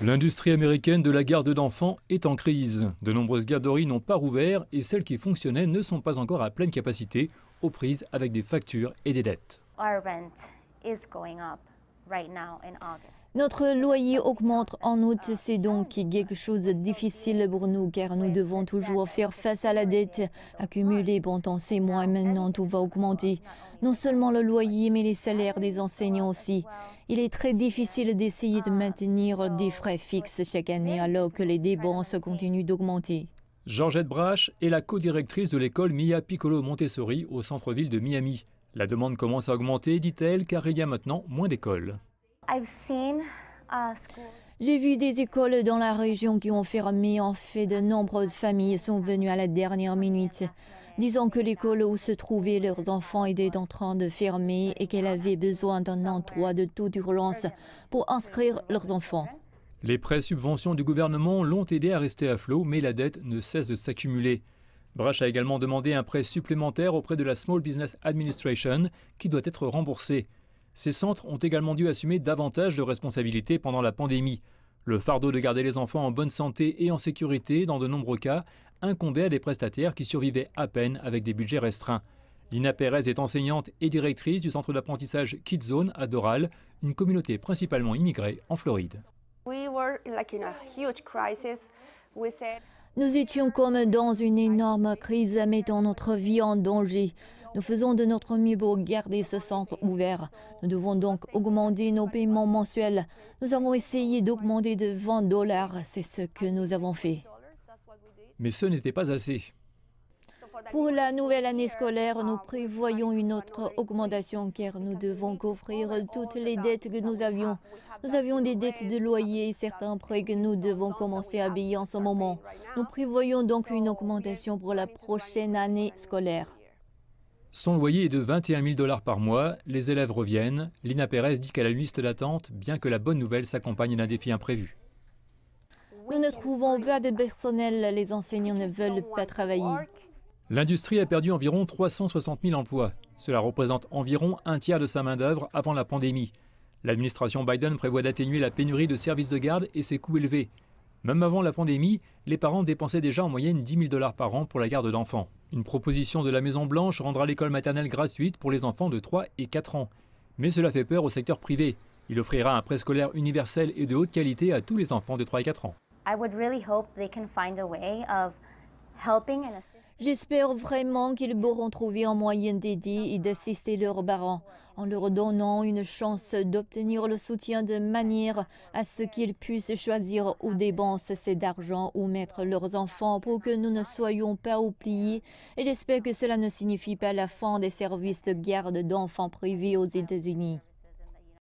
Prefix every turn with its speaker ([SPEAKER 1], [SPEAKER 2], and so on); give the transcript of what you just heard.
[SPEAKER 1] L'industrie américaine de la garde d'enfants est en crise. De nombreuses garderies n'ont pas rouvert et celles qui fonctionnaient ne sont pas encore à pleine capacité, aux prises avec des factures et des dettes.
[SPEAKER 2] Notre loyer augmente en août, c'est donc quelque chose de difficile pour nous car nous devons toujours faire face à la dette accumulée pendant ces mois et maintenant tout va augmenter. Non seulement le loyer mais les salaires des enseignants aussi. Il est très difficile d'essayer de maintenir des frais fixes chaque année alors que les dépenses continuent d'augmenter.
[SPEAKER 1] Georgette Brache est la co-directrice de l'école Mia Piccolo Montessori au centre-ville de Miami. La demande commence à augmenter, dit-elle, car il y a maintenant moins d'écoles.
[SPEAKER 2] Uh, J'ai vu des écoles dans la région qui ont fermé. En fait, de nombreuses familles sont venues à la dernière minute, disant que l'école où se trouvaient leurs enfants était en train de fermer et qu'elle avait besoin d'un endroit de toute urgence pour inscrire leurs enfants.
[SPEAKER 1] Les prêts subventions du gouvernement l'ont aidé à rester à flot, mais la dette ne cesse de s'accumuler. Brash a également demandé un prêt supplémentaire auprès de la Small Business Administration qui doit être remboursé. Ces centres ont également dû assumer davantage de responsabilités pendant la pandémie. Le fardeau de garder les enfants en bonne santé et en sécurité, dans de nombreux cas, incombait à des prestataires qui survivaient à peine avec des budgets restreints. Lina Pérez est enseignante et directrice du centre d'apprentissage KidZone à Doral, une communauté principalement immigrée en Floride.
[SPEAKER 2] We were like a huge crisis. Nous étions comme dans une énorme crise mettant notre vie en danger. Nous faisons de notre mieux pour garder ce centre ouvert. Nous devons donc augmenter nos paiements mensuels. Nous avons essayé d'augmenter de 20 dollars, c'est ce que nous avons fait.
[SPEAKER 1] Mais ce n'était pas assez.
[SPEAKER 2] Pour la nouvelle année scolaire, nous prévoyons une autre augmentation car nous devons couvrir toutes les dettes que nous avions. Nous avions des dettes de loyer et certains prêts que nous devons commencer à payer en ce moment. Nous prévoyons donc une augmentation pour la prochaine année scolaire.
[SPEAKER 1] Son loyer est de 21 000 dollars par mois, les élèves reviennent. Lina Pérez dit qu'elle a une liste d'attente, bien que la bonne nouvelle s'accompagne d'un défi imprévu.
[SPEAKER 2] Nous ne trouvons pas de personnel, les enseignants ne veulent pas travailler.
[SPEAKER 1] L'industrie a perdu environ 360 000 emplois. Cela représente environ un tiers de sa main-d'œuvre avant la pandémie. L'administration Biden prévoit d'atténuer la pénurie de services de garde et ses coûts élevés. Même avant la pandémie, les parents dépensaient déjà en moyenne 10 000 dollars par an pour la garde d'enfants. Une proposition de la Maison-Blanche rendra l'école maternelle gratuite pour les enfants de 3 et 4 ans. Mais cela fait peur au secteur privé. Il offrira un préscolaire universel et de haute qualité à tous les enfants de 3 et 4 ans.
[SPEAKER 2] J'espère vraiment qu'ils pourront trouver un moyen d'aider et d'assister leurs parents en leur donnant une chance d'obtenir le soutien de manière à ce qu'ils puissent choisir où dépenser cet argent ou mettre leurs enfants pour que nous ne soyons pas oubliés. Et j'espère que cela ne signifie pas la fin des services de garde d'enfants privés aux États-Unis.